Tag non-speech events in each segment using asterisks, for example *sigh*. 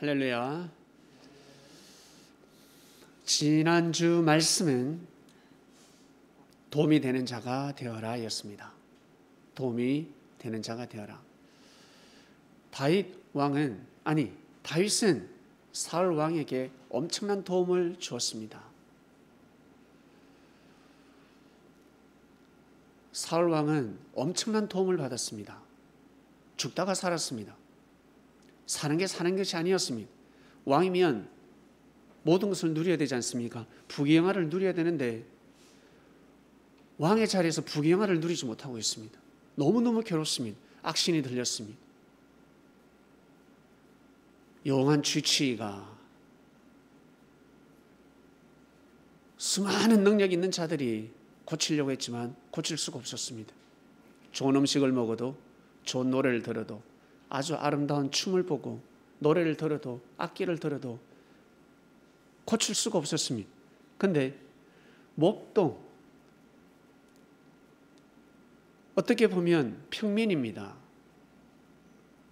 할렐루야. 지난주 말씀은 도움이 되는 자가 되어라 였습니다. 도움이 되는 자가 되어라. 다윗 왕은 아니 다윗은 사울 왕에게 엄청난 도움을 주었습니다. 사울 왕은 엄청난 도움을 받았습니다. 죽다가 살았습니다. 사는 게 사는 것이 아니었습니다. 왕이면 모든 것을 누려야 되지 않습니까? 부귀영화를 누려야 되는데 왕의 자리에서 부귀영화를 누리지 못하고 있습니다. 너무너무 괴롭습니다. 악신이 들렸습니다. 영한 취치가 수많은 능력 있는 자들이 고치려고 했지만 고칠 수가 없었습니다. 좋은 음식을 먹어도 좋은 노래를 들어도 아주 아름다운 춤을 보고 노래를 들어도 악기를 들어도 고칠 수가 없었습니다. 근데 목동 어떻게 보면 평민입니다.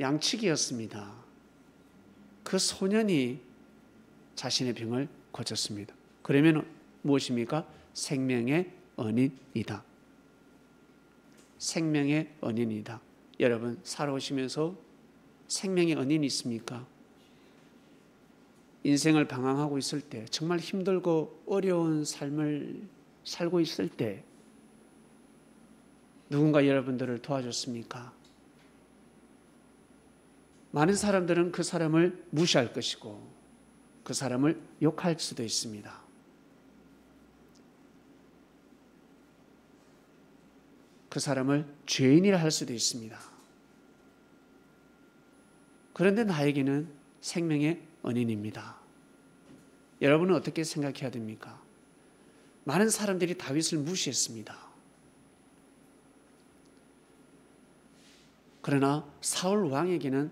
양치기였습니다. 그 소년이 자신의 병을 고쳤습니다. 그러면 무엇입니까? 생명의 언인이다. 생명의 언인이다. 여러분 살아오시면서 생명의 은인이 있습니까? 인생을 방황하고 있을 때, 정말 힘들고 어려운 삶을 살고 있을 때, 누군가 여러분들을 도와줬습니까? 많은 사람들은 그 사람을 무시할 것이고, 그 사람을 욕할 수도 있습니다. 그 사람을 죄인이라 할 수도 있습니다. 그런데 나에게는 생명의 은인입니다. 여러분은 어떻게 생각해야 됩니까? 많은 사람들이 다윗을 무시했습니다. 그러나 사울 왕에게는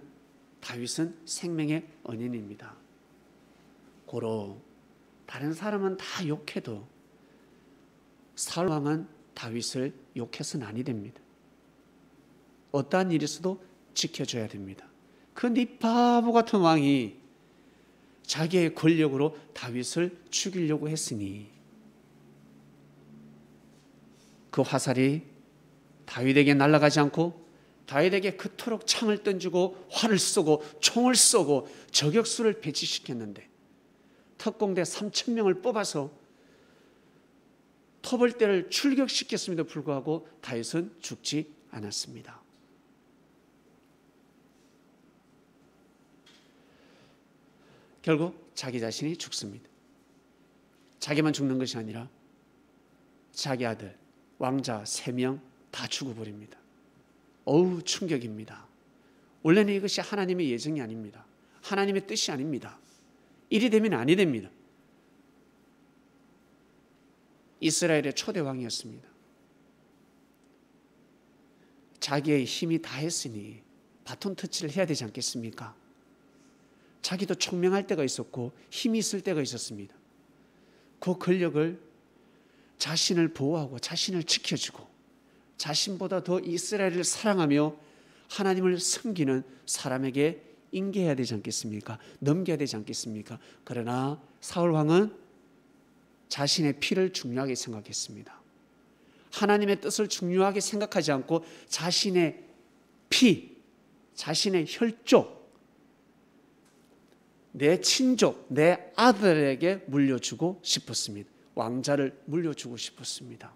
다윗은 생명의 은인입니다. 고로 다른 사람은 다 욕해도 사울 왕은 다윗을 욕해서는 아니 됩니다. 어떠한 일에서도 지켜줘야 됩니다. 그네 바보 같은 왕이 자기의 권력으로 다윗을 죽이려고 했으니 그 화살이 다윗에게 날아가지 않고 다윗에게 그토록 창을 던지고 활을 쏘고 총을 쏘고 저격수를 배치시켰는데 특공대 3천 명을 뽑아서 터벌대를 출격시켰음에도 불구하고 다윗은 죽지 않았습니다. 결국 자기 자신이 죽습니다. 자기만 죽는 것이 아니라 자기 아들, 왕자 3명 다 죽어버립니다. 어우, 충격입니다. 원래는 이것이 하나님의 예정이 아닙니다. 하나님의 뜻이 아닙니다. 이이 되면 아니 됩니다. 이스라엘의 초대왕이었습니다. 자기의 힘이 다 했으니 바톤 터치를 해야 되지 않겠습니까? 자기도 총명할 때가 있었고 힘이 있을 때가 있었습니다. 그 권력을 자신을 보호하고 자신을 지켜주고 자신보다 더 이스라엘을 사랑하며 하나님을 섬기는 사람에게 인계해야 되지 않겠습니까? 넘겨야 되지 않겠습니까? 그러나 사울 왕은 자신의 피를 중요하게 생각했습니다. 하나님의 뜻을 중요하게 생각하지 않고 자신의 피, 자신의 혈족, 내 친족, 내 아들에게 물려주고 싶었습니다. 왕자를 물려주고 싶었습니다.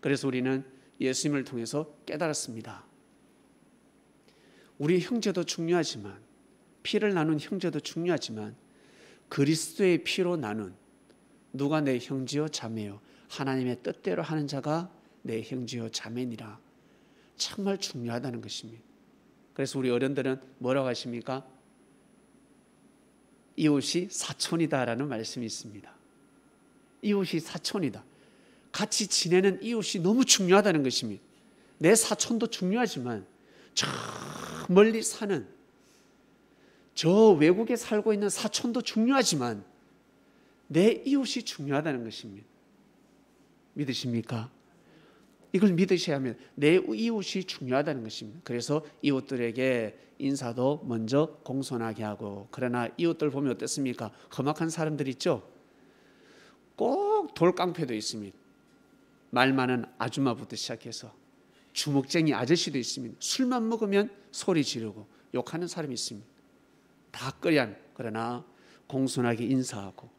그래서 우리는 예수님을 통해서 깨달았습니다. 우리 형제도 중요하지만 피를 나눈 형제도 중요하지만 그리스도의 피로 나눈 누가 내 형제요 자매요 하나님의 뜻대로 하는 자가 내 형제요 자매니라 정말 중요하다는 것입니다. 그래서 우리 어른들은 뭐라고 하십니까? 이웃이 사촌이다라는 말씀이 있습니다. 이웃이 사촌이다. 같이 지내는 이웃이 너무 중요하다는 것입니다. 내 사촌도 중요하지만 저 멀리 사는 저 외국에 살고 있는 사촌도 중요하지만 내 이웃이 중요하다는 것입니다. 믿으십니까? 이걸 믿으셔야 하면 내 이웃이 중요하다는 것입니다. 그래서 이웃들에게 인사도 먼저 공손하게 하고 그러나 이웃들 보면 어떻습니까? 험악한 사람들 있죠. 꼭 돌깡패도 있습니다. 말 많은 아줌마부터 시작해서 주먹쟁이 아저씨도 있습니다. 술만 먹으면 소리 지르고 욕하는 사람이 있습니다. 다 꺼리한 그러나 공손하게 인사하고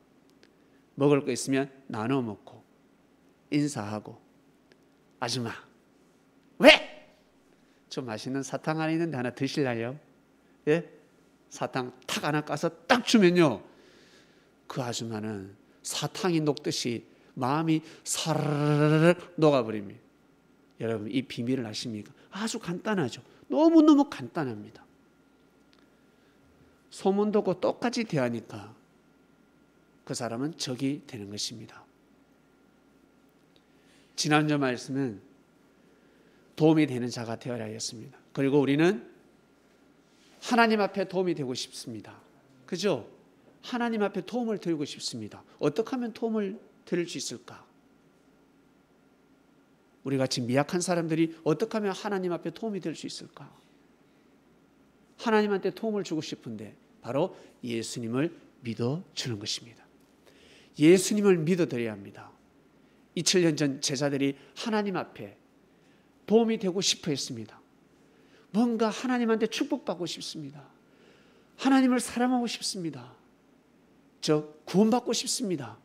먹을 거 있으면 나눠 먹고 인사하고 아줌마, 왜? 저 맛있는 사탕 하나 있는데 하나 드실래요? 예? 사탕 탁 하나 까서 딱 주면요. 그 아줌마는 사탕이 녹듯이 마음이 사르르 녹아버립니다. 여러분, 이 비밀을 아십니까? 아주 간단하죠. 너무너무 간단합니다. 소문 듣고 그 똑같이 대하니까 그 사람은 적이 되는 것입니다. 지난주 말씀은 도움이 되는 자가 되어야 했습니다. 그리고 우리는 하나님 앞에 도움이 되고 싶습니다. 그죠? 하나님 앞에 도움을 드리고 싶습니다. 어떻게 하면 도움을 드릴 수 있을까? 우리 같이 미약한 사람들이 어떻게 하면 하나님 앞에 도움이 될 수 있을까? 하나님한테 도움을 주고 싶은데 바로 예수님을 믿어 주는 것입니다. 예수님을 믿어 드려야 합니다. 2, 0 0 7년 전 제자들이 하나님 앞에 도움이 되고 싶어 했습니다. 뭔가 하나님한테 축복받고 싶습니다. 하나님을 사랑하고 싶습니다. 저 구원받고 싶습니다.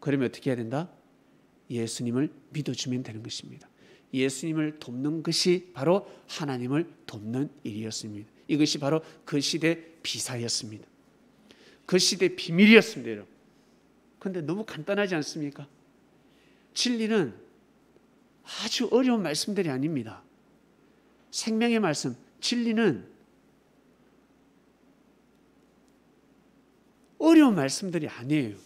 그러면 어떻게 해야 된다? 예수님을 믿어주면 되는 것입니다. 예수님을 돕는 것이 바로 하나님을 돕는 일이었습니다. 이것이 바로 그 시대 비사였습니다. 그 시대 비밀이었습니다, 여러분. 근데 너무 간단하지 않습니까? 진리는 아주 어려운 말씀들이 아닙니다. 생명의 말씀, 진리는 어려운 말씀들이 아니에요.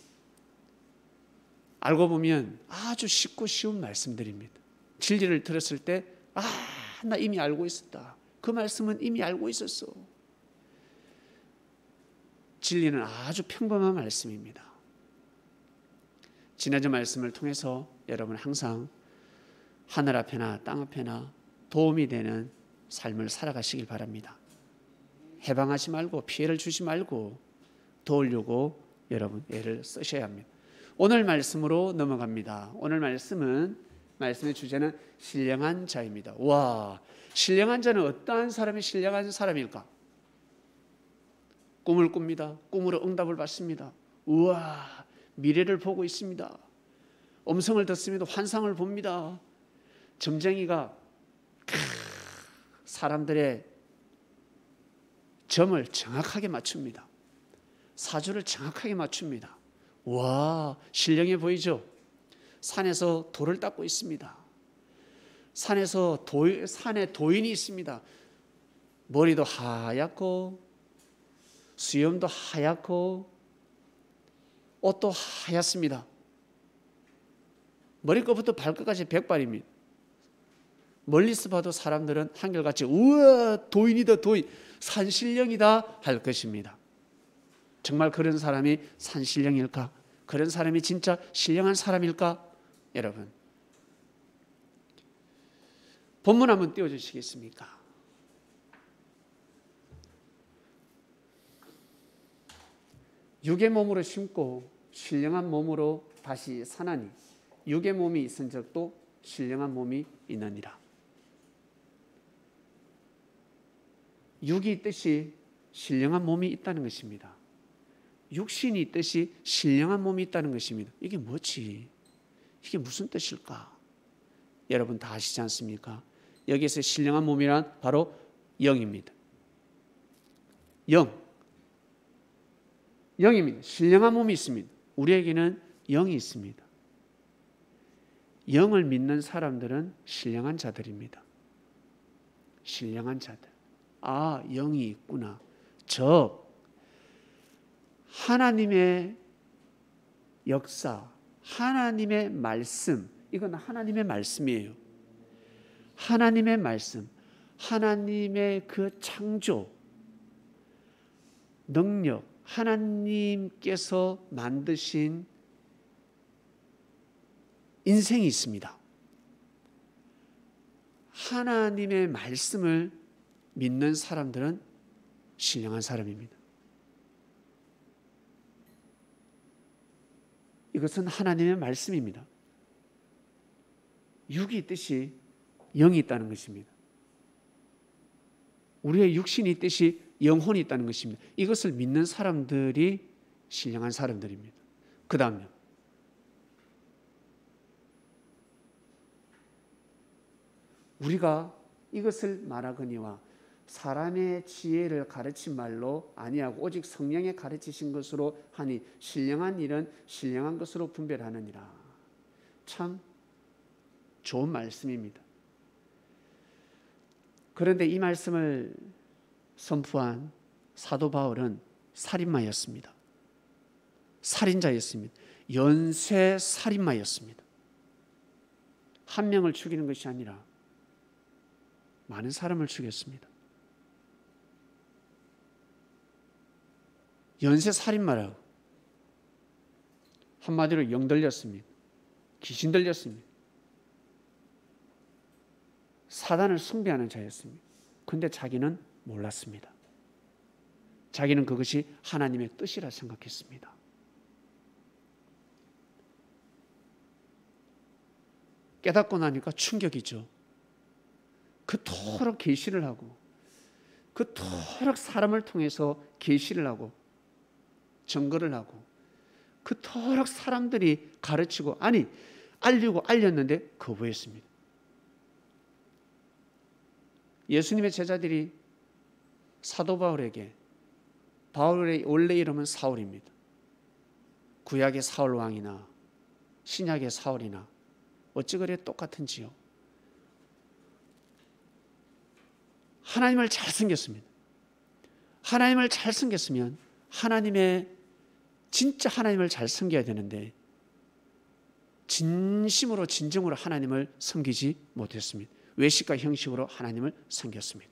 알고 보면 아주 쉽고 쉬운 말씀들입니다. 진리를 들었을 때, 아, 나 이미 알고 있었다. 그 말씀은 이미 알고 있었어. 진리는 아주 평범한 말씀입니다. 지난주 말씀을 통해서 여러분 항상 하늘 앞에나 땅 앞에나 도움이 되는 삶을 살아가시길 바랍니다. 해방하지 말고 피해를 주지 말고 도우려고 여러분 애를 쓰셔야 합니다. 오늘 말씀으로 넘어갑니다. 오늘 말씀은 말씀의 주제는 신령한 자입니다. 와, 신령한 자는 어떠한 사람이 신령한 사람일까? 꿈을 꿉니다. 꿈으로 응답을 받습니다. 우와, 미래를 보고 있습니다. 음성을 듣습니다. 환상을 봅니다. 점쟁이가 사람들의 점을 정확하게 맞춥니다. 사주를 정확하게 맞춥니다. 와, 신령해 보이죠? 산에서 돌을 닦고 있습니다. 산에서 도, 산에 도인이 있습니다. 머리도 하얗고 수염도 하얗고 옷도 하얗습니다. 머리끝부터 발끝까지 백발입니다. 멀리서 봐도 사람들은 한결같이 우와 도인이다 도인 산신령이다 할 것입니다. 정말 그런 사람이 산신령일까? 그런 사람이 진짜 신령한 사람일까? 여러분 본문 한번 띄워주시겠습니까? 육의 몸으로 심고 신령한 몸으로 다시 사나니 육의 몸이 있은 적도 신령한 몸이 있느니라. 육이 뜻이 신령한 몸이 있다는 것입니다. 육신이 뜻이 신령한 몸이 있다는 것입니다. 이게 뭐지? 이게 무슨 뜻일까? 여러분 다 아시지 않습니까? 여기에서 신령한 몸이란 바로 영입니다. 영. 영입니다. 신령한 몸이 있습니다. 우리에게는 영이 있습니다. 영을 믿는 사람들은 신령한 자들입니다. 신령한 자들. 아, 영이 있구나. 즉, 하나님의 역사, 하나님의 말씀, 이건 하나님의 말씀이에요. 하나님의 말씀, 하나님의 그 창조, 능력, 하나님께서 만드신 인생이 있습니다. 하나님의 말씀을 믿는 사람들은 신령한 사람입니다. 이것은 하나님의 말씀입니다. 육이 있듯이 영이 있다는 것입니다. 우리의 육신이 있듯이 영혼이 있다는 것입니다. 이것을 믿는 사람들이 신령한 사람들입니다. 그 다음요. 우리가 이것을 말하거니와 사람의 지혜를 가르친 말로 아니하고 오직 성령의 가르치신 것으로 하니 신령한 일은 신령한 것으로 분별하느니라. 참 좋은 말씀입니다. 그런데 이 말씀을 선포한 사도 바울은 살인마였습니다. 살인자였습니다. 연쇄 살인마였습니다. 한 명을 죽이는 것이 아니라 많은 사람을 죽였습니다. 연쇄 살인마라고 한마디로 영 들렸습니다. 귀신 들렸습니다. 사단을 숭배하는 자였습니다. 근데 자기는 몰랐습니다. 자기는 그것이 하나님의 뜻이라 생각했습니다. 깨닫고 나니까 충격이죠. 그토록 계시를 하고 그토록 사람을 통해서 계시를 하고 증거를 하고 그토록 사람들이 가르치고 아니 알리고 알렸는데 거부했습니다. 예수님의 제자들이 사도 바울에게 바울의 원래 이름은 사울입니다. 구약의 사울 왕이나 신약의 사울이나 어찌 그리 똑같은지요. 하나님을 잘 생겼습니다. 하나님을 잘 생겼으면 하나님의 진짜 하나님을 잘 섬겨야 되는데 진심으로 진정으로 하나님을 섬기지 못했습니다. 외식과 형식으로 하나님을 섬겼습니다.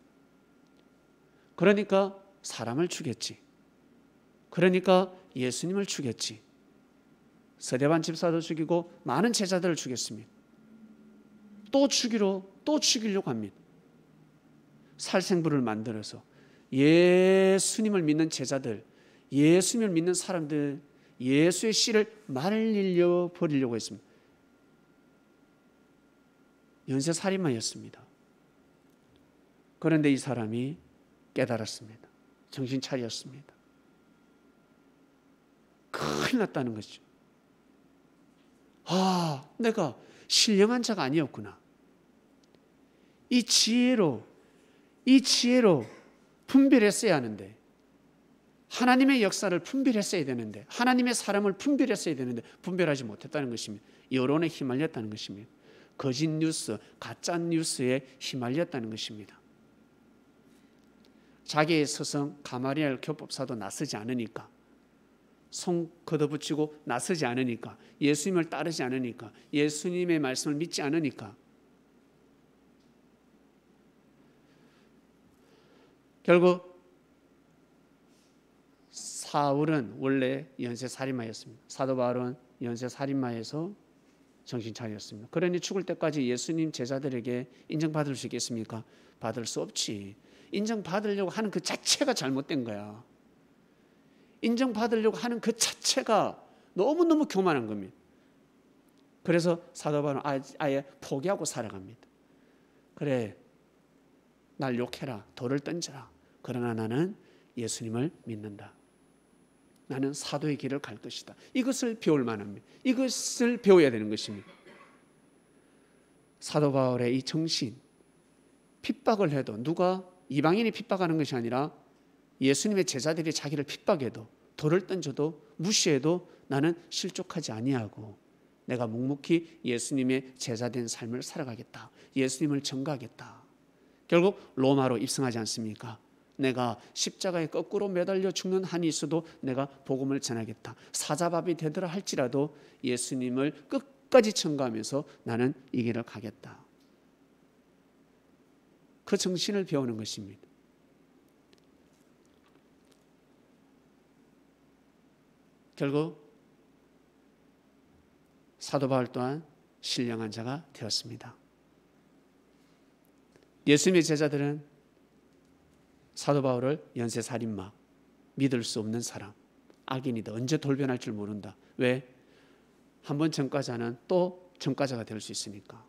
그러니까 사람을 죽였지 그러니까 예수님을 죽였지 세대반 집사도 죽이고 많은 제자들을 죽였습니다. 또죽이러또 죽이려고 합니다. 살생부를 만들어서 예수님을 믿는 제자들, 예수님을 믿는 사람들, 예수의 씨를 말릴려 버리려고 했습니다. 연쇄 살인마였습니다. 그런데 이 사람이 깨달았습니다. 정신 차렸습니다. 큰일 났다는 것이죠. 아, 내가 신령한 자가 아니었구나. 이 지혜로, 이 지혜로 분별했어야 하는데, 하나님의 역사를 분별했어야 되는데, 하나님의 사람을 분별했어야 되는데, 분별하지 못했다는 것입니다. 여론에 휘말렸다는 것입니다. 거짓 뉴스, 가짜 뉴스에 휘말렸다는 것입니다. 자기의 스승 가마리엘 교법사도 나서지 않으니까 손 걷어붙이고 나서지 않으니까 예수님을 따르지 않으니까 예수님의 말씀을 믿지 않으니까 결국 사울은 원래 연쇄살인마였습니다. 사도 바울은 연쇄살인마에서 정신차렸습니다. 그러니 죽을 때까지 예수님 제자들에게 인정받을 수 있겠습니까? 받을 수 없지. 인정받으려고 하는 그 자체가 잘못된 거야. 인정받으려고 하는 그 자체가 너무너무 교만한 겁니다. 그래서 사도 바울은 아, 아예 포기하고 살아갑니다. 그래, 날 욕해라, 돌을 던져라. 그러나 나는 예수님을 믿는다. 나는 사도의 길을 갈 것이다. 이것을 배울 만합니다. 이것을 배워야 되는 것입니다. 사도 바울의 이 정신, 핍박을 해도 누가 이방인이 핍박하는 것이 아니라 예수님의 제자들이 자기를 핍박해도 돌을 던져도 무시해도 나는 실족하지 아니하고 내가 묵묵히 예수님의 제자된 삶을 살아가겠다. 예수님을 전가하겠다. 결국 로마로 입성하지 않습니까? 내가 십자가에 거꾸로 매달려 죽는 한이 있어도 내가 복음을 전하겠다. 사자밥이 되더라 할지라도 예수님을 끝까지 청가하면서 나는 이 길을 가겠다. 그 정신을 배우는 것입니다. 결국 사도 바울 또한 신령한 자가 되었습니다. 예수님의 제자들은 사도 바울을 연쇄 살인마, 믿을 수 없는 사람, 악인이다. 언제 돌변할 줄 모른다. 왜? 한번 전과자는 또 전과자가 될 수 있으니까.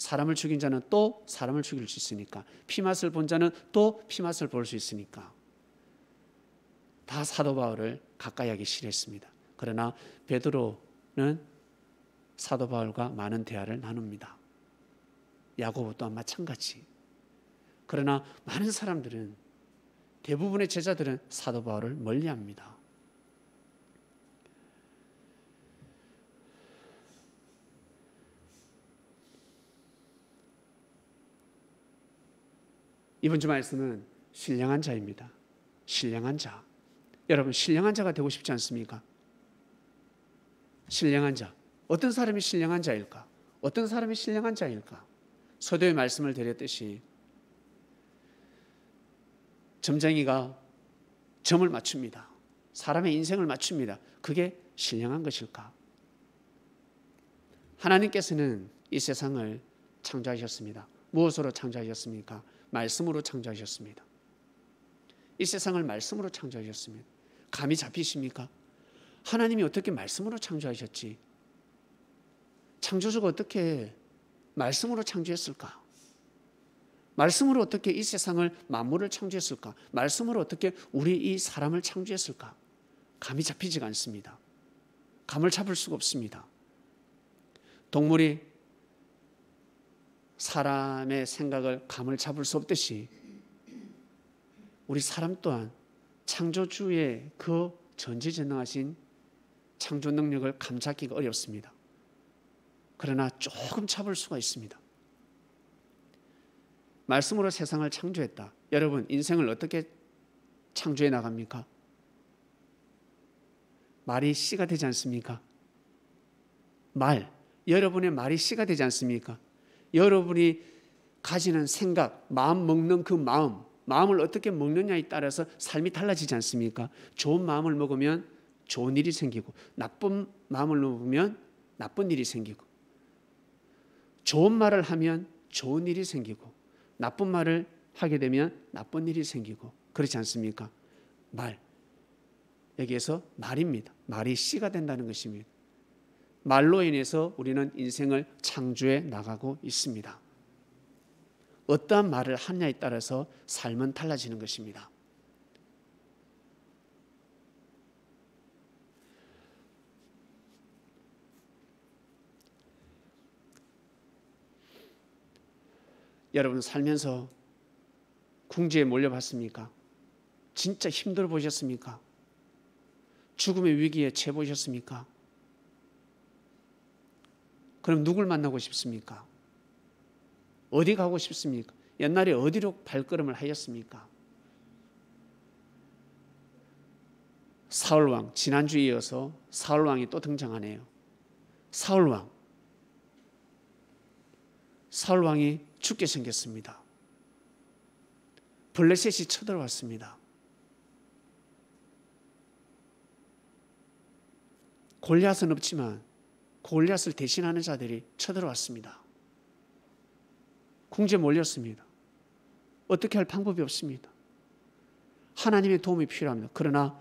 사람을 죽인 자는 또 사람을 죽일 수 있으니까 피맛을 본 자는 또 피맛을 볼 수 있으니까 다 사도 바울을 가까이 하기 싫어했습니다. 그러나 베드로는 사도 바울과 많은 대화를 나눕니다. 야고보 또한 마찬가지. 그러나 많은 사람들은 대부분의 제자들은 사도 바울을 멀리합니다. 이번 주 말씀은 신령한 자입니다. 신령한 자. 여러분 신령한 자가 되고 싶지 않습니까? 신령한 자. 어떤 사람이 신령한 자일까? 어떤 사람이 신령한 자일까? 서도의 말씀을 드렸듯이 점쟁이가 점을 맞춥니다. 사람의 인생을 맞춥니다. 그게 신령한 것일까? 하나님께서는 이 세상을 창조하셨습니다. 무엇으로 창조하셨습니까? 말씀으로 창조하셨습니다. 이 세상을 말씀으로 창조하셨습니다. 감이 잡히십니까? 하나님이 어떻게 말씀으로 창조하셨지? 창조주가 어떻게 말씀으로 창조했을까? 말씀으로 어떻게 이 세상을 만물을 창조했을까? 말씀으로 어떻게 우리 이 사람을 창조했을까? 감이 잡히지가 않습니다. 감을 잡을 수가 없습니다. 동물이 사람의 생각을 감을 잡을 수 없듯이 우리 사람 또한 창조주의 그 전지전능하신 창조 능력을 감잡기가 어렵습니다. 그러나 조금 잡을 수가 있습니다. 말씀으로 세상을 창조했다. 여러분, 인생을 어떻게 창조해 나갑니까? 말이 씨가 되지 않습니까? 말. 여러분의 말이 씨가 되지 않습니까? 여러분이 가지는 생각, 마음 먹는 그 마음, 마음을 어떻게 먹느냐에 따라서 삶이 달라지지 않습니까? 좋은 마음을 먹으면 좋은 일이 생기고 나쁜 마음을 먹으면 나쁜 일이 생기고 좋은 말을 하면 좋은 일이 생기고 나쁜 말을 하게 되면 나쁜 일이 생기고 그렇지 않습니까? 말 여기에서 말입니다. 말이 씨가 된다는 것입니다. 말로 인해서 우리는 인생을 창조해 나가고 있습니다. 어떠한 말을 하냐에 따라서 삶은 달라지는 것입니다. 여러분 살면서 궁지에 몰려봤습니까? 진짜 힘들어 보셨습니까? 죽음의 위기에 처해 보셨습니까? 그럼 누굴 만나고 싶습니까? 어디 가고 싶습니까? 옛날에 어디로 발걸음을 하였습니까? 사울왕, 지난주에 이어서 사울왕이 또 등장하네요. 사울왕. 사울왕이 죽게 생겼습니다. 블레셋이 쳐들어왔습니다. 골리앗은 없지만 골리앗을 대신하는 자들이 쳐들어왔습니다. 궁지에 몰렸습니다. 어떻게 할 방법이 없습니다. 하나님의 도움이 필요합니다. 그러나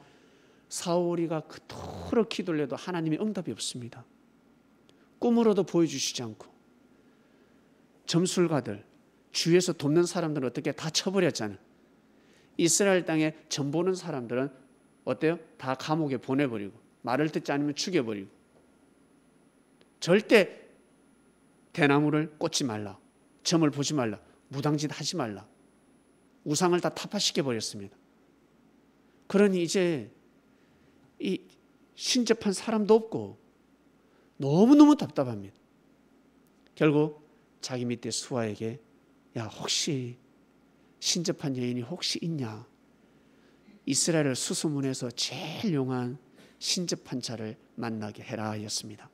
사울이가 그토록 기도 해도 하나님의 응답이 없습니다. 꿈으로도 보여주시지 않고 점술가들, 주위에서 돕는 사람들은 어떻게 다 쳐버렸잖아요. 이스라엘 땅에 점 보는 사람들은 어때요? 다 감옥에 보내버리고 말을 듣지 않으면 죽여버리고 절대 대나무를 꽂지 말라. 점을 보지 말라. 무당짓 하지 말라. 우상을 다 타파시켜 버렸습니다. 그러니 이제 이 신접한 사람도 없고 너무너무 답답합니다. 결국 자기 밑에 수아에게 야 혹시 신접한 여인이 혹시 있냐? 이스라엘 수소문에서 제일 용한 신접한 자를 만나게 해라 하였습니다.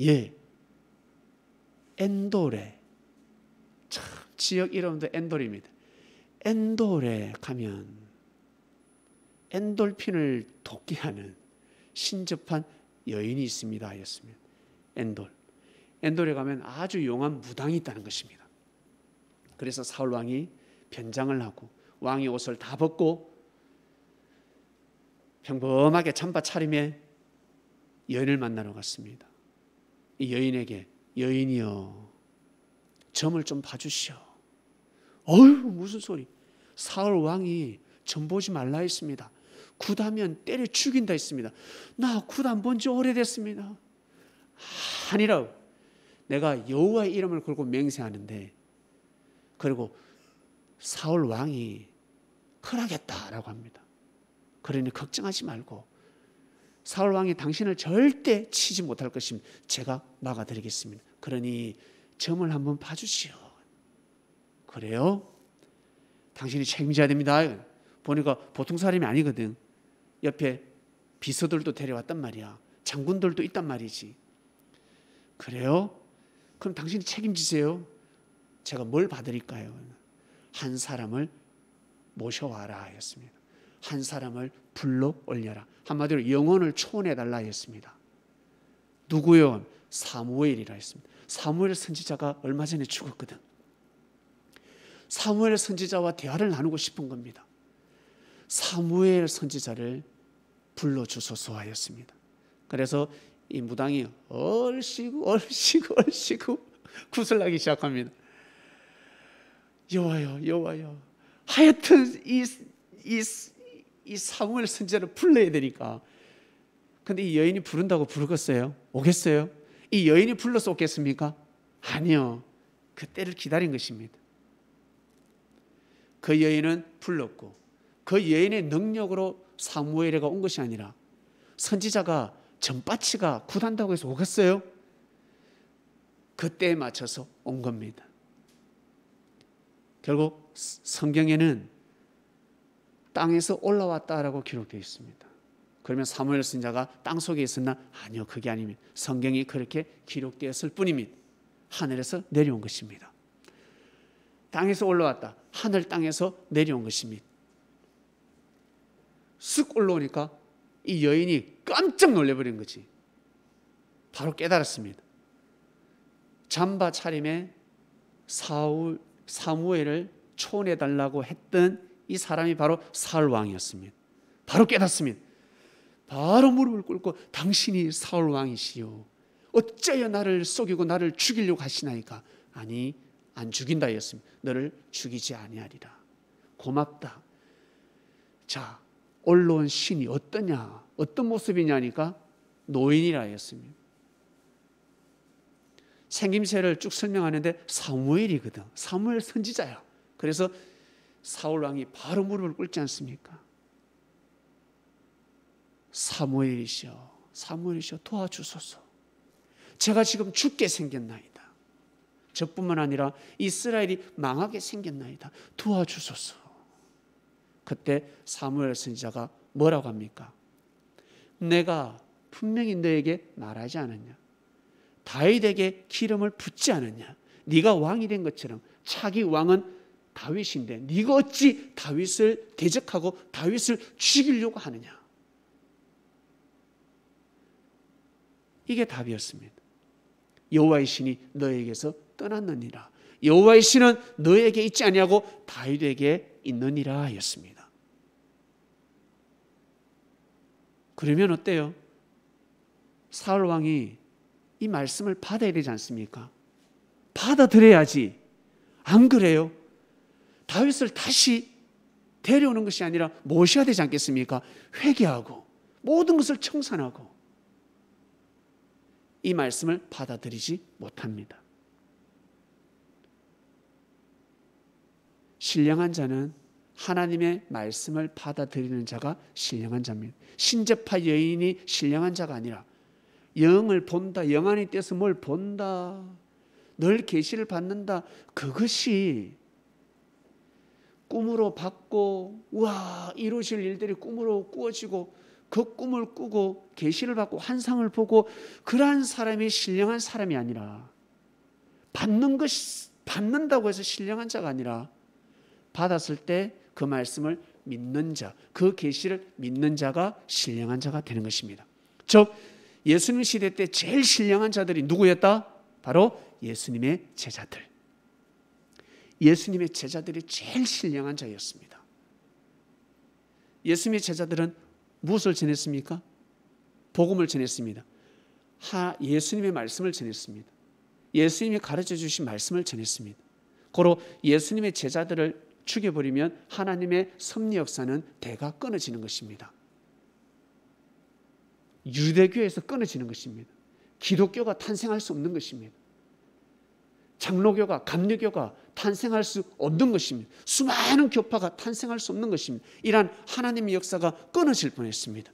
예. 엔돌에참 지역 이름도 엔돌입니다. 엔돌에 가면 엔돌핀을 돕게 하는 신접한 여인이 있습니다. 하였습니 엔돌. 엔돌에 가면 아주 용한 무당이 있다는 것입니다. 그래서 사울 왕이 변장을 하고 왕의 옷을 다 벗고 평범하게 잠바 차림에 여인을 만나러 갔습니다. 이 여인에게 여인이여 점을 좀 봐주시오. 어휴 무슨 소리? 사울 왕이 점 보지 말라 했습니다. 굿하면 때려 죽인다 했습니다. 나굿안본지 오래됐습니다. 아니라 내가 여호와의 이름을 걸고 맹세하는데 그리고 사울 왕이 그러겠다라고 합니다. 그러니 걱정하지 말고 사울 왕이 당신을 절대 치지 못할 것임 제가 막아드리겠습니다. 그러니 점을 한번 봐주시오. 그래요? 당신이 책임져야 됩니다. 보니까 보통 사람이 아니거든. 옆에 비서들도 데려왔단 말이야. 장군들도 있단 말이지. 그래요? 그럼 당신이 책임지세요. 제가 뭘 받으릴까요? 한 사람을 모셔와라 하였습니다. 한 사람을 불러 올려라. 한마디로 영혼을 초원해 달라 했습니다. 누구요? 사무엘이라 했습니다. 사무엘 선지자가 얼마 전에 죽었거든. 사무엘 선지자와 대화를 나누고 싶은 겁니다. 사무엘 선지자를 불러 주소서 하였습니다. 그래서 이 무당이 얼씨구 얼씨구 얼씨구 구슬나기 시작합니다. 여와여여와여 하여튼 이, 이이 사무엘 선지자를 불러야 되니까. 근데 이 여인이 부른다고 부르겠어요? 오겠어요? 이 여인이 불러서 오겠습니까? 아니요. 그 때를 기다린 것입니다. 그 여인은 불렀고 그 여인의 능력으로 사무엘에가 온 것이 아니라 선지자가 전바치가 굳한다고 해서 오겠어요? 그때에 맞춰서 온 겁니다. 결국 성경에는 땅에서 올라왔다라고 기록되어 있습니다. 그러면 사무엘 선자가 땅 속에 있었나? 아니요, 그게 아닙니다. 성경이 그렇게 기록되었을 뿐입니다. 하늘에서 내려온 것입니다. 땅에서 올라왔다. 하늘 땅에서 내려온 것입니다. 쓱 올라오니까 이 여인이 깜짝 놀래버린 거지. 바로 깨달았습니다. 잠바 차림에 사울, 사무엘을 초혼달라고 했던 이 사람이 바로 사울 왕이었습니다. 바로 깨닫습니다. 바로 무릎을 꿇고 당신이 사울 왕이시요 어째여 나를 속이고 나를 죽이려고 하시나이까? 아니 안 죽인다였습니다. 너를 죽이지 아니하리라. 고맙다. 자, 올라온 신이 어떠냐? 어떤 모습이냐니까 노인이라 했습니다. 생김새를 쭉 설명하는데 사무엘이거든. 사무엘 선지자야. 그래서 사울 왕이 바로 무릎을 꿇지 않습니까? 사무엘이시여, 사무엘이시여 도와주소서. 제가 지금 죽게 생겼나이다. 저뿐만 아니라 이스라엘이 망하게 생겼나이다. 도와주소서. 그때 사무엘 선지자가 뭐라고 합니까? 내가 분명히 너에게 말하지 않았냐? 다윗에게 기름을 붓지 않았냐? 네가 왕이 된 것처럼 자기 왕은 다윗인데 네가 어찌 다윗을 대적하고 다윗을 죽이려고 하느냐? 이게 답이었습니다. 여호와의 신이 너에게서 떠났느니라. 여호와의 신은 너에게 있지 아니하고 다윗에게 있느니라였습니다. 그러면 어때요? 사울 왕이 이 말씀을 받아야 되지 않습니까? 받아들여야지. 안 그래요? 다윗을 다시 데려오는 것이 아니라 모셔야 되지 않겠습니까? 회개하고 모든 것을 청산하고 이 말씀을 받아들이지 못합니다. 신령한 자는 하나님의 말씀을 받아들이는 자가 신령한 자입니다. 신제파 여인이 신령한 자가 아니라 영을 본다, 영안이 떼서 뭘 본다, 늘 계시를 받는다. 그것이 꿈으로 받고 우와 이루실 일들이 꿈으로 꾸어지고 그 꿈을 꾸고 계시를 받고 환상을 보고 그러한 사람이 신령한 사람이 아니라 받는 것 받는다고 해서 신령한 자가 아니라 받았을 때 그 말씀을 믿는 자, 그 계시를 믿는 자가 신령한 자가 되는 것입니다. 즉 예수님 시대 때 제일 신령한 자들이 누구였다? 바로 예수님의 제자들. 예수님의 제자들이 제일 신령한 자였습니다. 예수님의 제자들은 무엇을 전했습니까? 복음을 전했습니다. 하 예수님의 말씀을 전했습니다. 예수님이 가르쳐 주신 말씀을 전했습니다. 고로 예수님의 제자들을 죽여버리면 하나님의 섭리 역사는 대가 끊어지는 것입니다. 유대교에서 끊어지는 것입니다. 기독교가 탄생할 수 없는 것입니다. 장로교가 감리교가 탄생할 수 없는 것입니다. 수많은 교파가 탄생할 수 없는 것입니다. 이러한 하나님의 역사가 끊어질 뻔했습니다.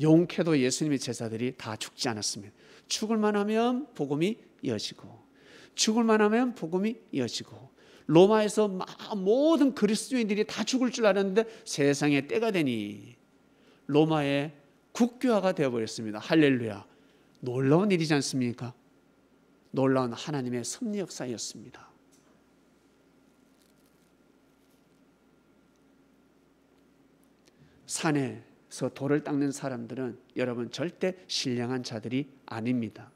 용케도 예수님의 제자들이 다 죽지 않았습니다. 죽을 만하면 복음이 이어지고 죽을 만하면 복음이 이어지고 로마에서 모든 그리스도인들이 다 죽을 줄 알았는데 세상에 때가 되니 로마의 국교화가 되어버렸습니다. 할렐루야. 놀라운 일이지 않습니까? 놀라운 하나님의 섭리 역사였습니다. 산에서 돌을 닦는 사람들은 여러분 절대 신령한 자들이 아닙니다.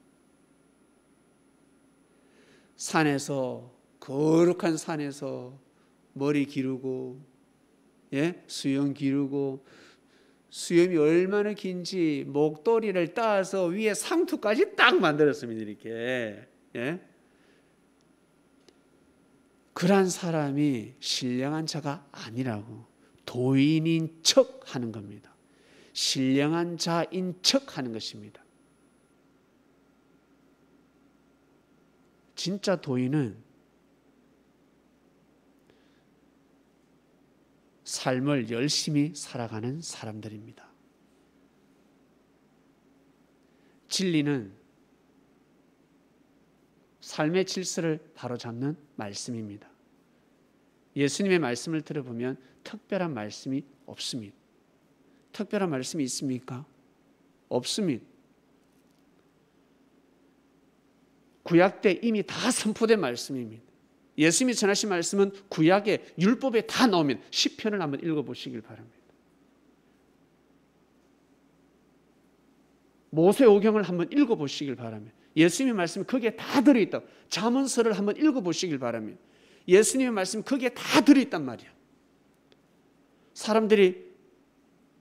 산에서 거룩한 산에서 머리 기르고 예? 수영 기르고 수염이 얼마나 긴지 목도리를 따서 위에 상투까지 딱 만들었습니다. 이렇게. 예? 그러한 사람이 신령한 자가 아니라고 도인인 척 하는 겁니다. 신령한 자인 척 하는 것입니다. 진짜 도인은 삶을 열심히 살아가는 사람들입니다. 진리는 삶의 질서를 바로잡는 말씀입니다. 예수님의 말씀을 들어보면 특별한 말씀이 없습니다. 특별한 말씀이 있습니까? 없습니다. 구약 때 이미 다 선포된 말씀입니다. 예수님이 전하신 말씀은 구약의 율법에 다넣으면 시편을 한번 읽어보시길 바랍니다. 모세오경을 한번 읽어보시길 바랍니다. 예수님의 말씀 거기에 다 들어있다. 자문서를 한번 읽어보시길 바랍니다. 예수님의 말씀 거기에 다 들어있단 말이야. 사람들이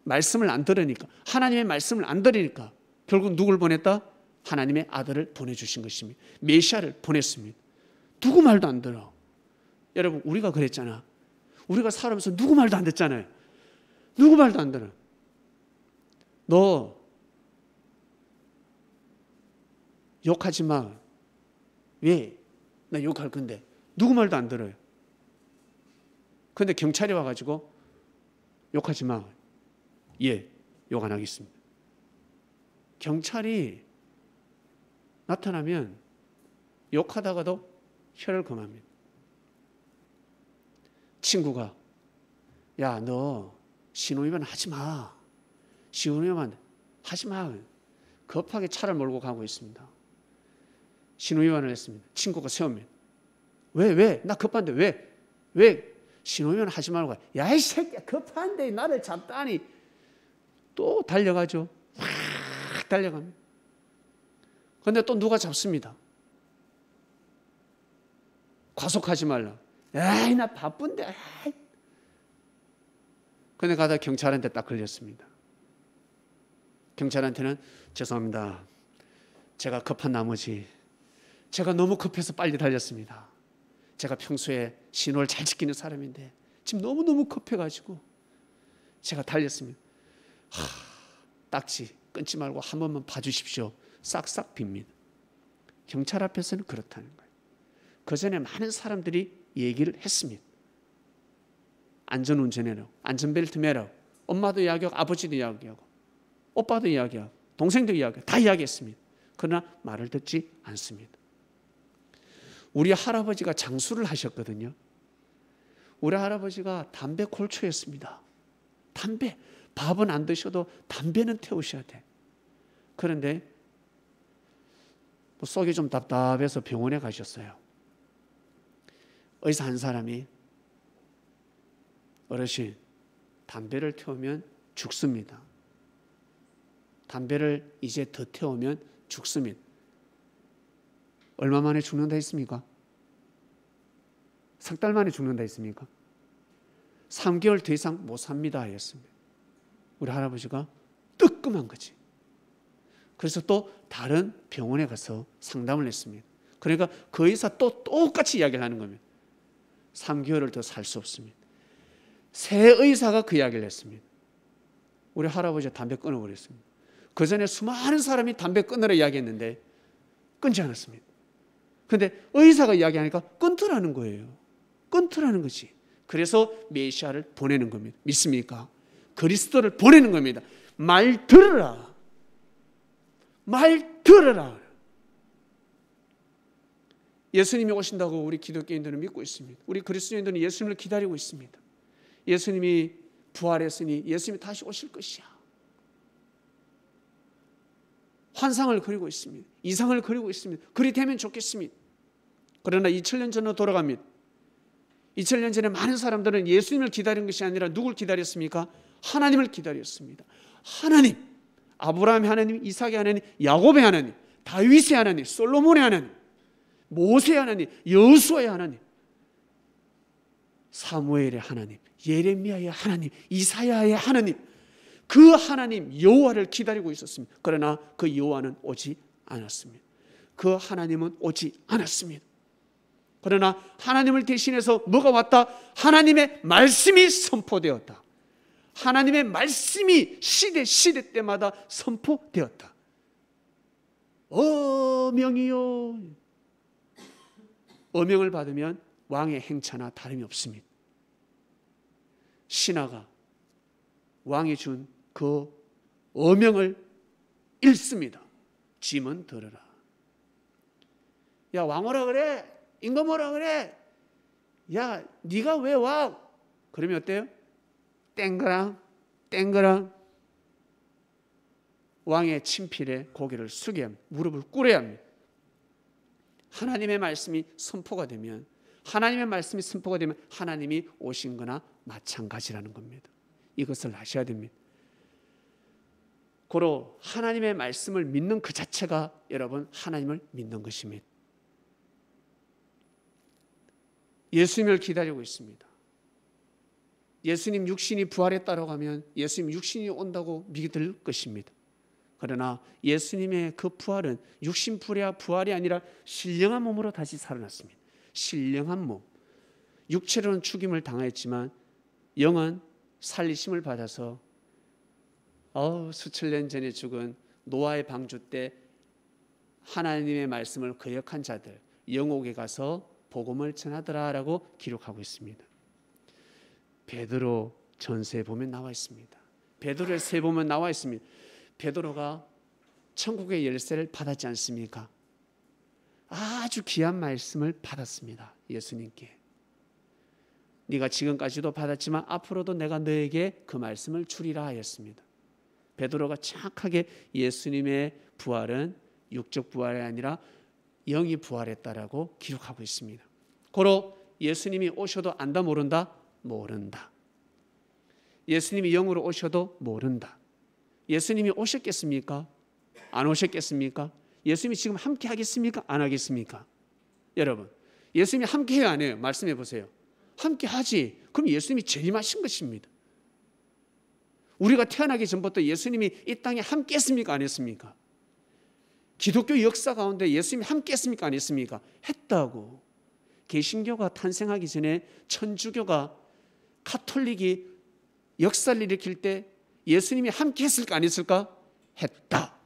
말씀을 안 들으니까 하나님의 말씀을 안 들으니까 결국 누굴 보냈다? 하나님의 아들을 보내주신 것입니다. 메시아를 보냈습니다. 누구 말도 안 들어. 여러분, 우리가 그랬잖아. 우리가 살면서 누구 말도 안 듣잖아요. 누구 말도 안 들어. 너 욕하지 마. 왜? 나 욕할 건데. 누구 말도 안 들어요. 근데 경찰이 와가지고 욕하지 마. 예, 욕 안 하겠습니다. 경찰이 나타나면 욕하다가도 혀를 금합니다. 친구가 야 너 신호위반 하지 마. 신호위반 하지 마. 급하게 차를 몰고 가고 있습니다. 신호위반을 했습니다. 친구가 세웁니다. 왜 왜? 나 급한데 왜? 왜? 신호위반 하지 말고 야 이 새끼야 급한데 나를 잡다니 또 달려가죠. 확 달려갑니다. 근데 또 누가 잡습니다. 과속하지 말라. 에이, 나 바쁜데. 에이. 데 가다 경찰한테 딱 걸렸습니다. 경찰한테는 죄송합니다. 제가 급한 나머지 제가 너무 급해서 빨리 달렸습니다. 제가 평소에 신호를 잘 지키는 사람인데 지금 너무너무 급해가지고 제가 달렸습니다. 하, 딱지 끊지 말고 한 번만 봐주십시오. 싹싹 빕니다. 경찰 앞에서는 그렇다는 거예요. 그 전에 많은 사람들이 얘기를 했습니다. 안전운전해라. 안전벨트 매라. 엄마도 이야기하고 아버지도 이야기하고 오빠도 이야기하고 동생도 이야기하고 다 이야기했습니다. 그러나 말을 듣지 않습니다. 우리 할아버지가 장수를 하셨거든요. 우리 할아버지가 담배 골초였습니다. 담배. 밥은 안 드셔도 담배는 태우셔야 돼. 그런데 뭐 속이 좀 답답해서 병원에 가셨어요. 의사 한 사람이 어르신 담배를 태우면 죽습니다. 담배를 이제 더 태우면 죽습니다. 얼마 만에 죽는다 했습니까? 석달 만에 죽는다 했습니까? 3개월 더 이상 못 삽니다 하습니다 우리 할아버지가 뜨끔한 거지. 그래서 또 다른 병원에 가서 상담을 했습니다. 그러니까 그 의사 또 똑같이 이야기를 하는 겁니다. 3개월을 더 살 수 없습니다. 새 의사가 그 이야기를 했습니다. 우리 할아버지 담배 끊어버렸습니다. 그 전에 수많은 사람이 담배 끊으라 이야기했는데 끊지 않았습니다. 근데 의사가 이야기하니까 끊더라는 거예요. 끊더라는 거지. 그래서 메시아를 보내는 겁니다. 믿습니까? 그리스도를 보내는 겁니다. 말 들으라. 말 들으라. 예수님이 오신다고 우리 기독교인들은 믿고 있습니다. 우리 그리스도인들은 예수님을 기다리고 있습니다. 예수님이 부활했으니 예수님이 다시 오실 것이야. 환상을 그리고 있습니다. 이상을 그리고 있습니다. 그리 되면 좋겠습니다. 그러나 2000년 전으로 돌아갑니다. 2000년 전에 많은 사람들은 예수님을 기다린 것이 아니라 누굴 기다렸습니까? 하나님을 기다렸습니다. 하나님, 아브라함의 하나님, 이삭의 하나님, 야곱의 하나님, 다윗의 하나님, 솔로몬의 하나님. 모세의 하나님, 여수의 하나님, 사무엘의 하나님, 예레미야의 하나님, 이사야의 하나님, 그 하나님 여호와를 기다리고 있었습니다. 그러나 그 여호와는 오지 않았습니다. 그 하나님은 오지 않았습니다. 그러나 하나님을 대신해서 뭐가 왔다? 하나님의 말씀이 선포되었다. 하나님의 말씀이 시대 시대 때마다 선포되었다. 어명이요 어명을 받으면 왕의 행차나 다름이 없습니다. 신하가 왕이 준 그 어명을 읽습니다. 짐은 들어라. 야 왕오라 그래? 인거 뭐라 그래? 야 네가 왜 와? 그러면 어때요? 땡그랑 땡그랑 왕의 친필에 고개를 숙여 무릎을 꿇어야 합니다. 하나님의 말씀이 선포가 되면 하나님의 말씀이 선포가 되면 하나님이 오신 거나 마찬가지라는 겁니다. 이것을 아셔야 됩니다. 고로 하나님의 말씀을 믿는 그 자체가 여러분 하나님을 믿는 것입니다. 예수님을 기다리고 있습니다. 예수님 육신이 부활했다고 하면 예수님 육신이 온다고 믿을 것입니다. 그러나 예수님의 그 부활은 육신 부랴 부활이 아니라 신령한 몸으로 다시 살아났습니다. 신령한 몸. 육체로는 죽임을 당하였지만 영은 살리심을 받아서 어, 수천 년 전에 죽은 노아의 방주 때 하나님의 말씀을 거역한 자들 영옥에 가서 복음을 전하더라라고 기록하고 있습니다. 베드로 전서 보면 나와 있습니다. 베드로의 세 보면 나와 있습니다. 베드로가 천국의 열쇠를 받았지 않습니까? 아주 귀한 말씀을 받았습니다. 예수님께. 네가 지금까지도 받았지만 앞으로도 내가 너에게 그 말씀을 주리라 하였습니다. 베드로가 착하게 예수님의 부활은 육적 부활이 아니라 영이 부활했다라고 기록하고 있습니다. 고로 예수님이 오셔도 안다 모른다 모른다. 예수님이 영으로 오셔도 모른다. 예수님이 오셨겠습니까? 안 오셨겠습니까? 예수님이 지금 함께 하겠습니까? 안 하겠습니까? 여러분, 예수님이 함께 해야 안 해요? 말씀해 보세요. 함께 하지. 그럼 예수님이 재림하신 것입니다. 우리가 태어나기 전부터 예수님이 이 땅에 함께 했습니까? 안 했습니까? 기독교 역사 가운데 예수님이 함께 했습니까? 안 했습니까? 했다고. 개신교가 탄생하기 전에 천주교가 카톨릭이 역사를 일으킬 때 예수님이 함께 했을까 안 했을까? 했다.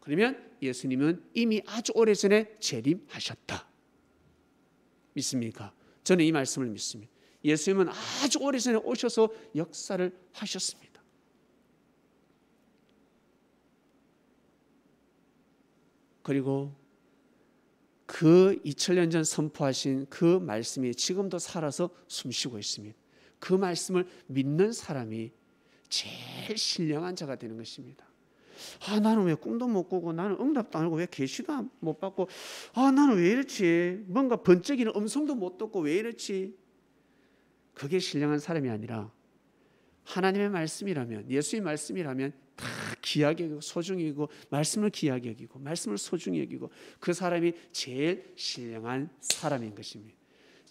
그러면 예수님은 이미 아주 오래전에 재림하셨다. 믿습니까? 저는 이 말씀을 믿습니다. 예수님은 아주 오래전에 오셔서 역사를 하셨습니다. 그리고 그 2000년 전 선포하신 그 말씀이 지금도 살아서 숨쉬고 있습니다. 그 말씀을 믿는 사람이 제일 신령한 자가 되는 것입니다. 아 나는 왜 꿈도 못 꾸고 나는 응답도 안 하고 왜 계시도 못 받고 아 나는 왜 이렇지 뭔가 번쩍이는 음성도 못 듣고 왜 이렇지 그게 신령한 사람이 아니라 하나님의 말씀이라면 예수의 말씀이라면 다 귀하게 여기고 소중히 여기고 말씀을 귀하게 여기고 말씀을 소중히 여기고 그 사람이 제일 신령한 사람인 것입니다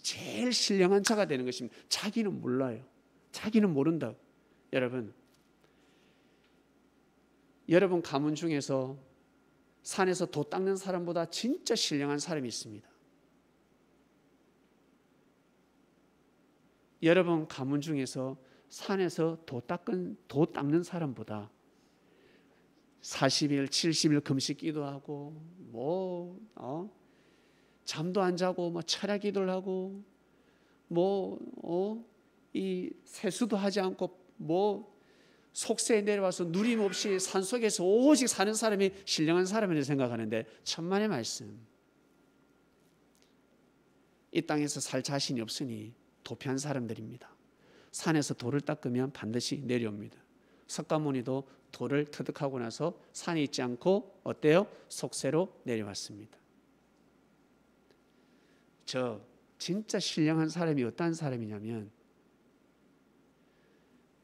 제일 신령한 자가 되는 것입니다 자기는 몰라요 자기는 모른다고 여러분, 여러분 가문 중에서 산에서 돛 닦는 사람보다 진짜 신령한 사람이 있습니다. 여러분 가문 중에서 산에서 도 닦은 도 닦는 사람보다 40일, 70일 금식 기도하고 뭐 어? 잠도 안 자고 뭐 철야 기도를 하고 뭐이 어? 세수도 하지 않고 뭐 속세에 내려와서 누림 없이 산속에서 오직 사는 사람이 신령한 사람이라고 생각하는데 천만의 말씀. 이 땅에서 살 자신이 없으니 도피한 사람들입니다. 산에서 돌을 닦으면 반드시 내려옵니다. 석가모니도 돌을 터득하고 나서 산에 있지 않고 어때요? 속세로 내려왔습니다. 저 진짜 신령한 사람이 어떤 사람이냐면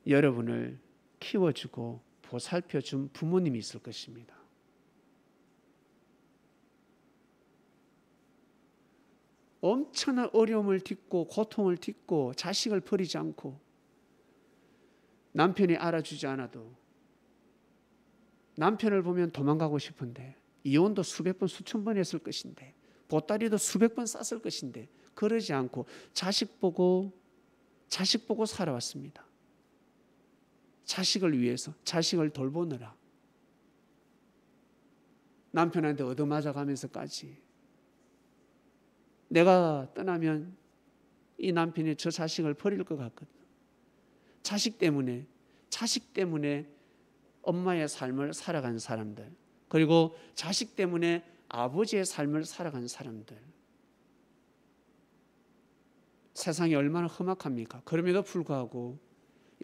여러분을 키워주고 보살펴 준 부모님이 있을 것입니다. 엄청난 어려움을 딛고 고통을 딛고 자식을 버리지 않고 남편이 알아주지 않아도 남편을 보면 도망가고 싶은데 이혼도 수백 번 수천 번 했을 것인데 보따리도 수백 번 쌌을 것인데 그러지 않고 자식 보고 자식 보고 살아왔습니다. 자식을 위해서 자식을 돌보느라 남편한테 얻어맞아 가면서까지 내가 떠나면 이 남편이 저 자식을 버릴 것 같거든. 자식 때문에 자식 때문에 엄마의 삶을 살아간 사람들 그리고 자식 때문에 아버지의 삶을 살아간 사람들 세상이 얼마나 험악합니까? 그럼에도 불구하고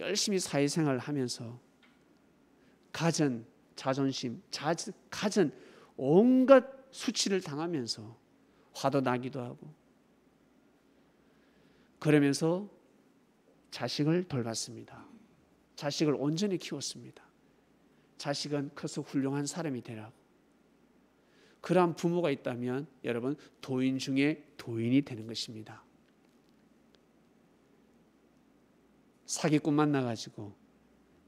열심히 사회생활을 하면서 가전, 자존심, 자, 가전 온갖 수치를 당하면서 화도 나기도 하고 그러면서 자식을 돌봤습니다. 자식을 온전히 키웠습니다. 자식은 커서 훌륭한 사람이 되라고. 그러한 부모가 있다면 여러분 도인 중에 도인이 되는 것입니다. 사기꾼 만나가지고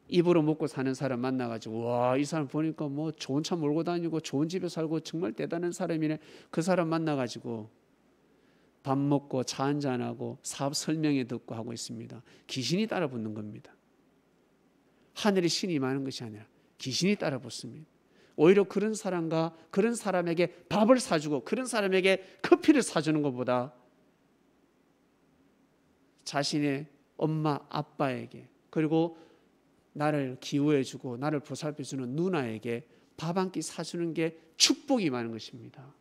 입으로 먹고 사는 사람 만나가지고 와 이 사람 보니까 뭐 좋은 차 몰고 다니고 좋은 집에 살고 정말 대단한 사람이네 그 사람 만나가지고 밥 먹고 차 한잔 하고 사업 설명회 듣고 하고 있습니다. 귀신이 따라붙는 겁니다. 하늘의 신이 많은 것이 아니라 귀신이 따라붙습니다. 오히려 그런 사람과 그런 사람에게 밥을 사주고 그런 사람에게 커피를 사주는 것보다 자신의 엄마 아빠에게 그리고 나를 기우해 주고 나를 보살펴 주는 누나에게 밥 한 끼 사주는 게 축복이 많은 것입니다.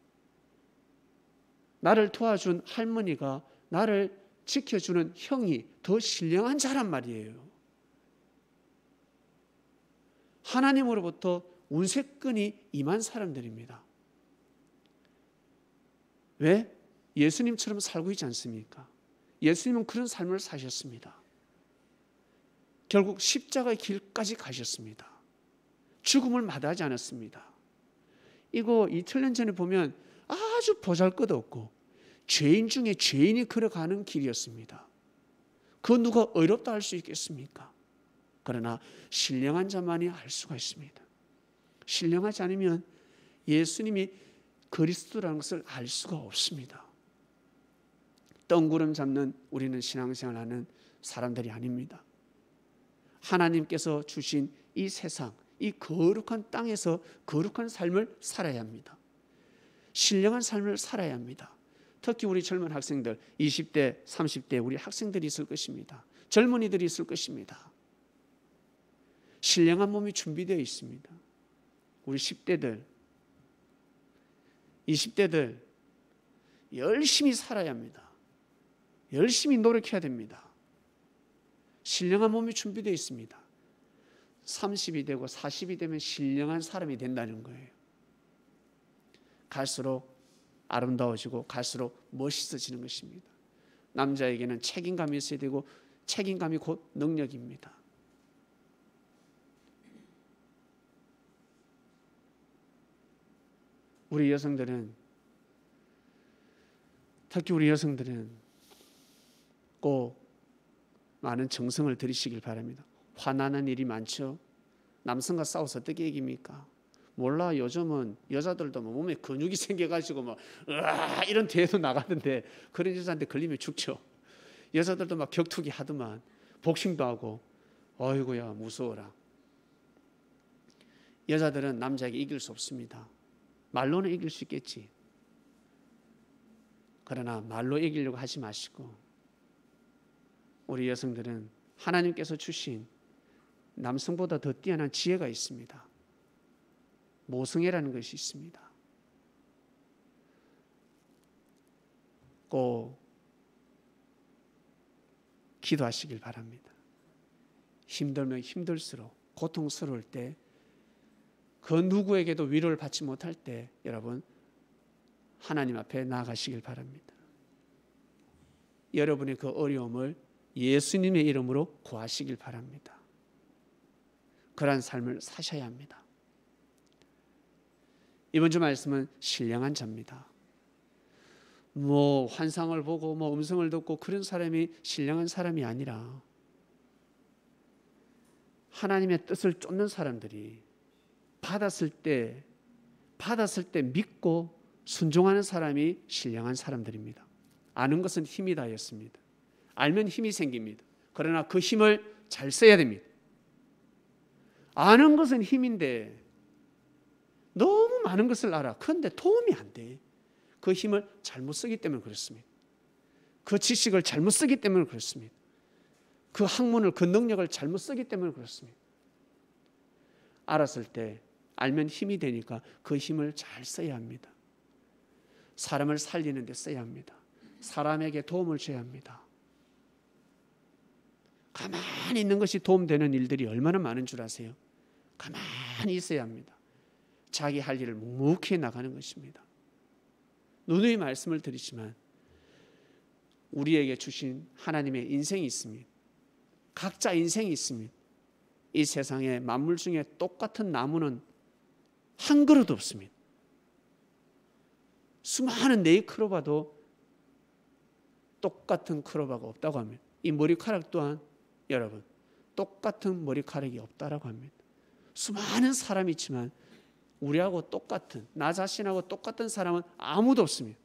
나를 도와준 할머니가 나를 지켜주는 형이 더 신령한 자란 말이에요. 하나님으로부터 운세끈이 임한 사람들입니다. 왜? 예수님처럼 살고 있지 않습니까? 예수님은 그런 삶을 사셨습니다. 결국 십자가의 길까지 가셨습니다. 죽음을 마다하지 않았습니다. 이거 이틀 년 전에 보면 아주 보잘 것 없고 죄인 중에 죄인이 걸어가는 길이었습니다. 그 누가 어렵다 할 수 있겠습니까? 그러나 신령한 자만이 알 수가 있습니다. 신령하지 않으면 예수님이 그리스도라는 것을 알 수가 없습니다. 덩구름 잡는 우리는 신앙생활 하는 사람들이 아닙니다. 하나님께서 주신 이 세상, 이 거룩한 땅에서 거룩한 삶을 살아야 합니다. 신령한 삶을 살아야 합니다. 특히 우리 젊은 학생들, 20대, 30대 우리 학생들이 있을 것입니다. 젊은이들이 있을 것입니다. 신령한 몸이 준비되어 있습니다. 우리 10대들, 20대들 열심히 살아야 합니다. 열심히 노력해야 됩니다. 신령한 몸이 준비되어 있습니다. 30이 되고 40이 되면 신령한 사람이 된다는 거예요. 갈수록 아름다워지고 갈수록 멋있어지는 것입니다. 남자에게는 책임감이 있어야 되고 책임감이 곧 능력입니다. 우리 여성들은 특히 우리 여성들은 꼭 많은 정성을 들이시길 바랍니다. 화나는 일이 많죠. 남성과 싸워서 어떻게 이깁니까? 몰라 요즘은 여자들도 뭐 몸에 근육이 *laughs* 생겨가지고 막 뭐, 이런 대회도 나가는데 그런 여자한테 걸리면 죽죠. 여자들도 막 격투기 하더만 복싱도 하고 어이구야 무서워라. 여자들은 남자에게 이길 수 없습니다. 말로는 이길 수 있겠지. 그러나 말로 이기려고 하지 마시고 우리 여성들은 하나님께서 주신 남성보다 더 뛰어난 지혜가 있습니다. 모성애라는 것이 있습니다. 꼭 기도하시길 바랍니다. 힘들면 힘들수록 고통스러울 때 그 누구에게도 위로를 받지 못할 때 여러분 하나님 앞에 나아가시길 바랍니다. 여러분의 그 어려움을 예수님의 이름으로 구하시길 바랍니다. 그러한 삶을 사셔야 합니다. 이번 주 말씀은 신령한 자입니다. 뭐 환상을 보고 뭐 음성을 듣고 그런 사람이 신령한 사람이 아니라 하나님의 뜻을 쫓는 사람들이 받았을 때 받았을 때 믿고 순종하는 사람이 신령한 사람들입니다. 아는 것은 힘이다였습니다. 알면 힘이 생깁니다. 그러나 그 힘을 잘 써야 됩니다. 아는 것은 힘인데 너무 많은 것을 알아. 그런데 도움이 안 돼. 그 힘을 잘못 쓰기 때문에 그렇습니다. 그 지식을 잘못 쓰기 때문에 그렇습니다. 그 학문을 그 능력을 잘못 쓰기 때문에 그렇습니다. 알았을 때 알면 힘이 되니까 그 힘을 잘 써야 합니다. 사람을 살리는 데 써야 합니다. 사람에게 도움을 줘야 합니다. 가만히 있는 것이 도움되는 일들이 얼마나 많은 줄 아세요? 가만히 있어야 합니다. 자기 할 일을 묵묵히 나가는 것입니다. 누누이 말씀을 드리지만 우리에게 주신 하나님의 인생이 있습니다. 각자 인생이 있습니다. 이 세상에 만물 중에 똑같은 나무는 한 그루도 없습니다. 수많은 네이크로바도 똑같은 크로바가 없다고 하면 이 머리카락 또한 여러분 똑같은 머리카락이 없다라고 합니다. 수많은 사람이 있지만 우리하고 똑같은 나 자신하고 똑같은 사람은 아무도 없습니다.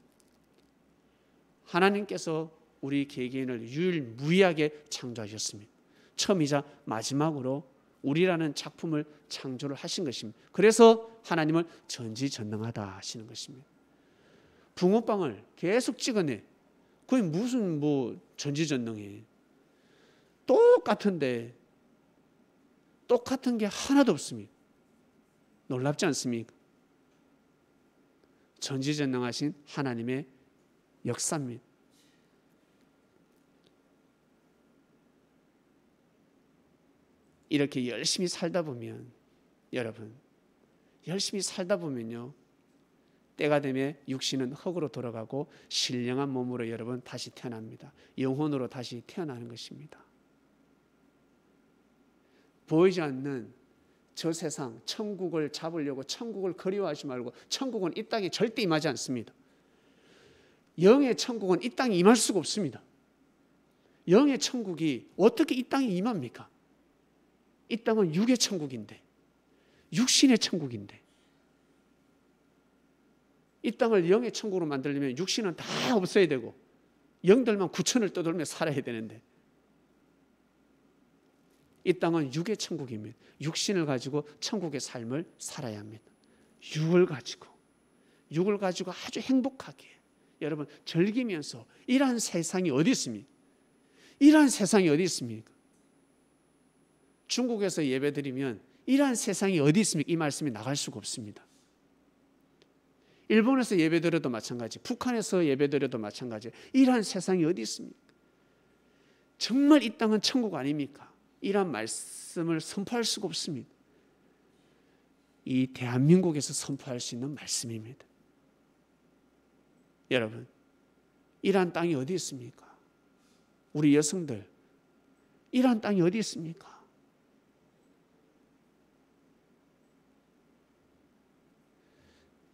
하나님께서 우리 개개인을 유일무이하게 창조하셨습니다. 처음이자 마지막으로 우리라는 작품을 창조를 하신 것입니다. 그래서 하나님을 전지전능하다 하시는 것입니다. 붕어빵을 계속 찍어내. 그게 무슨 뭐 전지전능해. 똑같은데 똑같은 게 하나도 없습니다. 놀랍지 않습니까? 전지전능하신 하나님의 역사입니다. 이렇게 열심히 살다 보면 여러분 열심히 살다 보면요 때가 되면 육신은 흙으로 돌아가고 신령한 몸으로 여러분 다시 태어납니다 영혼으로 다시 태어나는 것입니다 보이지 않는 저 세상 천국을 잡으려고 천국을 그리워하지 말고 천국은 이 땅에 절대 임하지 않습니다. 영의 천국은 이 땅에 임할 수가 없습니다. 영의 천국이 어떻게 이 땅에 임합니까? 이 땅은 육의 천국인데 육신의 천국인데 이 땅을 영의 천국으로 만들려면 육신은 다 없어야 되고 영들만 구천을 떠돌며 살아야 되는데 이 땅은 육의 천국입니다. 육신을 가지고 천국의 삶을 살아야 합니다. 육을 가지고 육을 가지고 아주 행복하게 여러분 즐기면서 이러한 세상이 어디 있습니까? 이러한 세상이 어디 있습니까? 중국에서 예배드리면 이러한 세상이 어디 있습니까? 이 말씀이 나갈 수가 없습니다. 일본에서 예배드려도 마찬가지, 북한에서 예배드려도 마찬가지. 이러한 세상이 어디 있습니까? 정말 이 땅은 천국 아닙니까? 이란 말씀을 선포할 수가 없습니다. 이 대한민국에서 선포할 수 있는 말씀입니다. 여러분, 이란 땅이 어디 있습니까? 우리 여성들, 이란 땅이 어디 있습니까?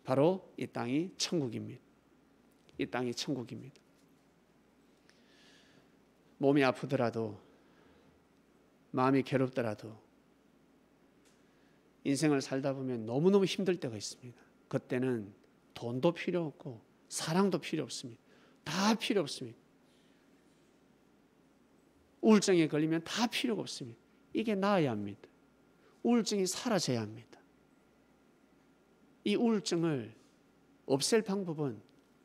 바로 이 땅이 천국입니다. 이 땅이 천국입니다. 몸이 아프더라도 마음이 괴롭더라도 인생을 살다 보면 너무너무 힘들 때가 있습니다. 그때는 돈도 필요 없고 사랑도 필요 없습니다. 다 필요 없습니다. 우울증에 걸리면 다 필요가 없습니다. 이게 나아야 합니다. 우울증이 사라져야 합니다. 이 우울증을 없앨 방법은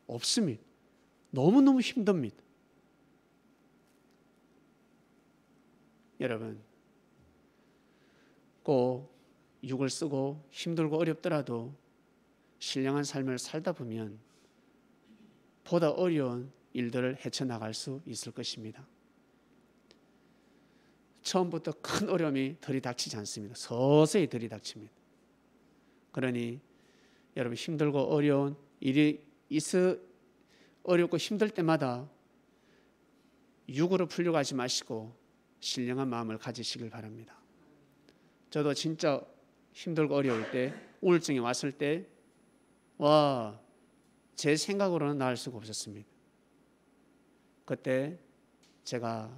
없습니다. 너무너무 힘듭니다. 여러분 꼭 육을 쓰고 힘들고 어렵더라도 신령한 삶을 살다 보면 보다 어려운 일들을 헤쳐나갈 수 있을 것입니다. 처음부터 큰 어려움이 들이닥치지 않습니다. 서서히 들이닥칩니다. 그러니 여러분 힘들고 어려운 일이 있어 어렵고 힘들 때마다 육으로 풀려가지 마시고 신령한 마음을 가지시길 바랍니다. 저도 진짜 힘들고 어려울 때 우울증이 왔을 때 와, 제 생각으로는 나을 수가 없었습니다. 그때 제가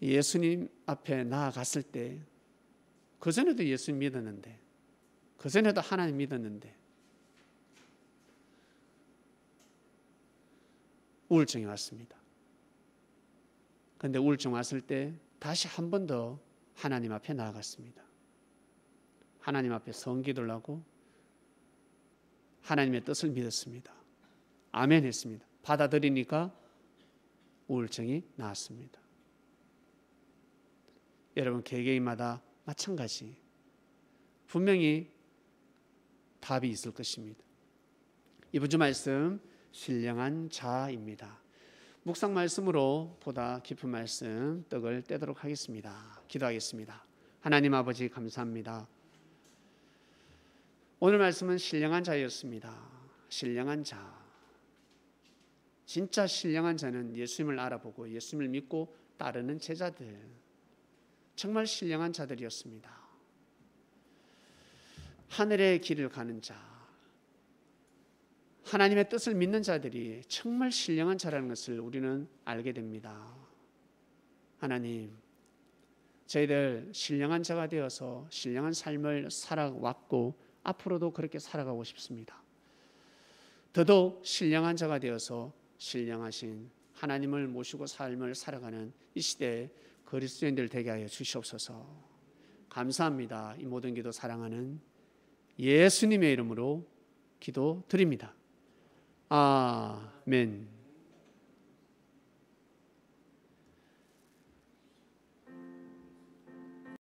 예수님 앞에 나아갔을 때 그전에도 예수 믿었는데 그전에도 하나님 믿었는데 우울증이 왔습니다. 근데 우울증 왔을 때 다시 한 번 더 하나님 앞에 나아갔습니다. 하나님 앞에 성기도를 고 하나님의 뜻을 믿었습니다. 아멘 했습니다. 받아들이니까 우울증이 나았습니다. 여러분 개개인마다 마찬가지. 분명히 답이 있을 것입니다. 이번 주 말씀 신령한 자입니다. 묵상 말씀으로 보다 깊은 말씀 떡을 떼도록 하겠습니다. 기도하겠습니다. 하나님 아버지 감사합니다. 오늘 말씀은 신령한 자였습니다. 신령한 자. 진짜 신령한 자는 예수님을 알아보고 예수님을 믿고 따르는 제자들. 정말 신령한 자들이었습니다. 하늘의 길을 가는 자. 하나님의 뜻을 믿는 자들이 정말 신령한 자라는 것을 우리는 알게 됩니다. 하나님, 저희들 신령한 자가 되어서 신령한 삶을 살아왔고 앞으로도 그렇게 살아가고 싶습니다. 더더욱 신령한 자가 되어서 신령하신 하나님을 모시고 삶을 살아가는 이 시대에 그리스도인들 되게 하여 주시옵소서. 감사합니다. 이 모든 기도 사랑하는 예수님의 이름으로 기도 드립니다. 아멘.